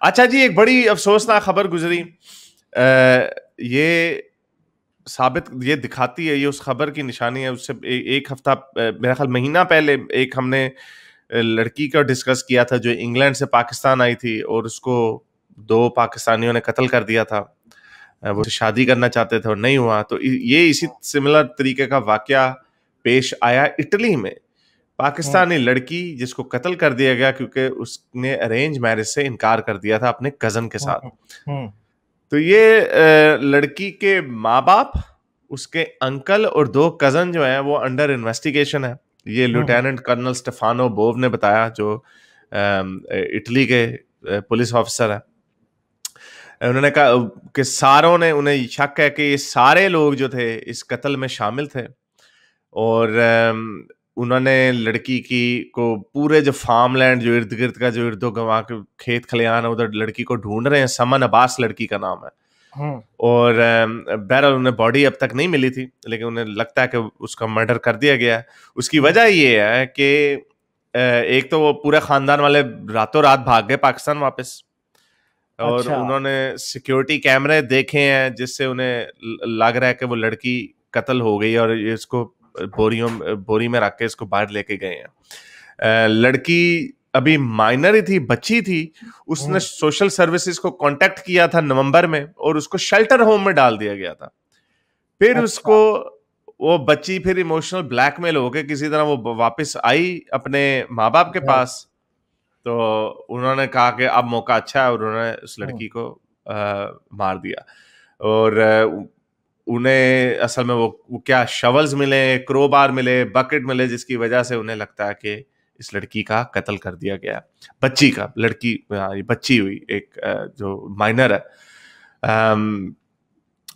अच्छा जी एक बड़ी अफसोसनाक खबर गुजरी ये साबित ये दिखाती है ये उस खबर की निशानी है उससे ए, एक हफ्ता मेरा ख्याल महीना पहले एक हमने लड़की का डिस्कस किया था जो इंग्लैंड से पाकिस्तान आई थी और उसको दो पाकिस्तानियों ने कत्ल कर दिया था वो शादी करना चाहते थे और नहीं हुआ तो ये इसी सिमिलर तरीके का वाक्य पेश आया इटली में पाकिस्तानी हाँ। लड़की जिसको कत्ल कर दिया गया क्योंकि उसने अरेंज मैरिज से इनकार कर दिया था अपने कजन के साथ हाँ, हाँ, तो ये लड़की के माँ बाप उसके अंकल और दो कजन जो हैं वो अंडर इन्वेस्टिगेशन है ये लेफ्टिनेंट कर्नल स्टेफानो बोव ने बताया जो इटली के पुलिस ऑफिसर है उन्होंने कहा कि सारों ने उन्हें शक है कि ये सारे लोग जो थे इस कत्ल में शामिल थे और उन्होंने लड़की की को पूरे जो फार्म लैंड जो इर्द गिर्द का जो इर्दो गवाह के खेत खलिहान है उधर लड़की को ढूंढ रहे हैं समन अब्बास लड़की का नाम है हम्म। और बहरहाल उन्हें बॉडी अब तक नहीं मिली थी लेकिन उन्हें लगता है कि उसका मर्डर कर दिया गया है उसकी हम्म। वजह ये है कि एक तो वो पूरे खानदान वाले रातों रात भाग गए पाकिस्तान वापस और अच्छा। उन्होंने सिक्योरिटी कैमरे देखे हैं जिससे उन्हें लग रहा है कि वो लड़की कत्ल हो गई और इसको बोरियों बोरी में रख के इसको बाहर लेके गए हैं लड़की अभी माइनर ही थी बच्ची थी उसने सोशल सर्विसेज को कांटेक्ट किया था नवंबर में और उसको शेल्टर होम में डाल दिया गया था फिर अच्छा। उसको वो बच्ची फिर इमोशनल ब्लैकमेल होके किसी तरह वो वापस आई अपने माँ बाप के अच्छा। पास तो उन्होंने कहा कि अब मौका अच्छा है और उन्होंने उस लड़की को आ, मार दिया और उन्हें असल में वो, वो क्या शवल्स मिले क्रोबार मिले बकेट मिले जिसकी वजह से उन्हें लगता है कि इस लड़की का कत्ल कर दिया गया बच्ची का लड़की हाँ, बच्ची हुई एक जो माइनर है आम,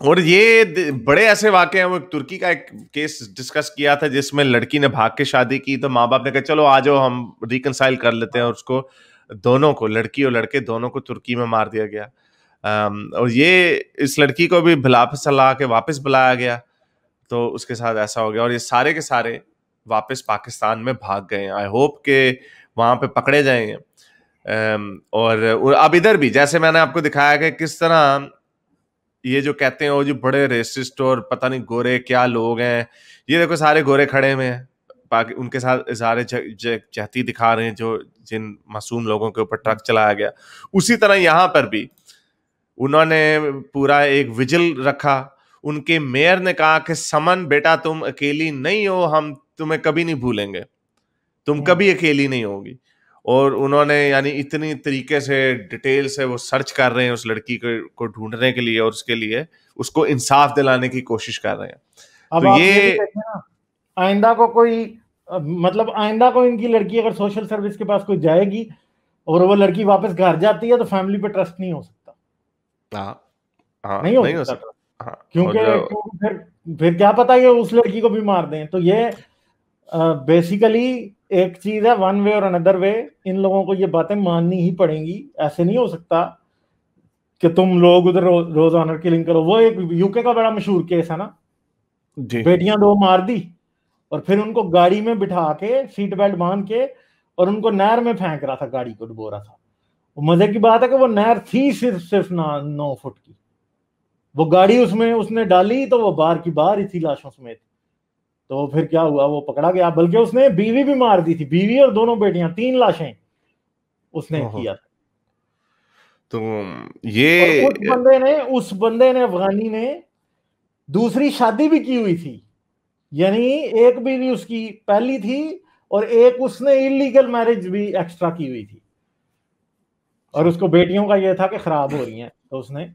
और ये बड़े ऐसे वाक्य हैं वो तुर्की का एक केस डिस्कस किया था जिसमें लड़की ने भाग के शादी की तो माँ बाप ने कहा चलो आ जाओ हम रिकनसाइल कर लेते हैं और उसको दोनों को लड़की और लड़के दोनों को तुर्की में मार दिया गया और ये इस लड़की को भी भला सला के वापस बुलाया गया तो उसके साथ ऐसा हो गया और ये सारे के सारे वापस पाकिस्तान में भाग गए हैं आई होप के वहाँ पे पकड़े जाएंगे और अब इधर भी जैसे मैंने आपको दिखाया कि किस तरह ये जो कहते हैं वो जो बड़े रेसिस्ट और पता नहीं गोरे क्या लोग हैं ये देखो सारे गोरे खड़े हुए हैं बाकी उनके साथ इजारे चहती दिखा रहे हैं जो जिन मासूम लोगों के ऊपर ट्रक चलाया गया उसी तरह यहाँ पर भी उन्होंने पूरा एक विजिल रखा उनके मेयर ने कहा कि समन बेटा तुम अकेली नहीं हो हम तुम्हें कभी नहीं भूलेंगे तुम हम्म। कभी अकेली नहीं होगी और उन्होंने यानी इतनी तरीके से डिटेल से वो सर्च कर रहे हैं उस लड़की को ढूंढने के लिए और उसके लिए उसको इंसाफ दिलाने की कोशिश कर रहे हैं अब तो ये आइंदा को कोई मतलब आइंदा को इनकी लड़की अगर सोशल सर्विस के पास कोई जाएगी और वो लड़की वापस घर जाती है तो फैमिली पे ट्रस्ट नहीं हो सकता हाँ, हाँ नहीं हो नहीं सकता हाँ, क्योंकि फिर फिर क्या पता ये उस लड़की को भी मार दें तो ये बेसिकली एक चीज है वन वे और अनदर वे इन लोगों को ये बातें माननी ही पड़ेंगी ऐसे नहीं हो सकता कि तुम लोग उधर रो, रोज ऑनर किलिंग करो वो एक यूके का बड़ा मशहूर केस है ना बेटियां दो मार दी और फिर उनको गाड़ी में बिठा के सीट बेल्ट बांध के और उनको नहर में फेंक रहा था गाड़ी को डुबो रहा था मजे की बात है कि वो नहर थी सिर्फ सिर्फ ना नौ फुट की वो गाड़ी उसमें उसने डाली तो वो बार की बार ही थी लाशों समेत तो फिर क्या हुआ वो पकड़ा गया बल्कि उसने बीवी भी मार दी थी बीवी और दोनों बेटियां तीन लाशें उसने किया था तो ये उस बंदे ने उस बंदे ने अफगानी ने दूसरी शादी भी की हुई थी यानी एक बीवी उसकी पहली थी और एक उसने इलीगल मैरिज भी एक्स्ट्रा की हुई थी और उसको बेटियों का ये था कि खराब हो रही हैं तो उसने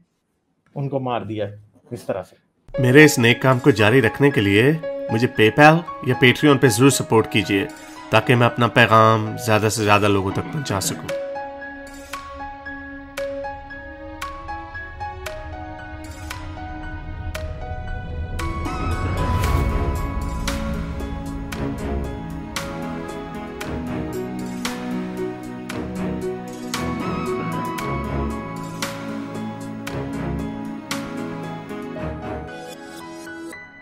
उनको मार दिया इस तरह से मेरे इस नेक काम को जारी रखने के लिए मुझे पेपैल या पेट्रियन पे ज़रूर सपोर्ट कीजिए ताकि मैं अपना पैगाम ज़्यादा से ज़्यादा लोगों तक पहुंचा सकूं।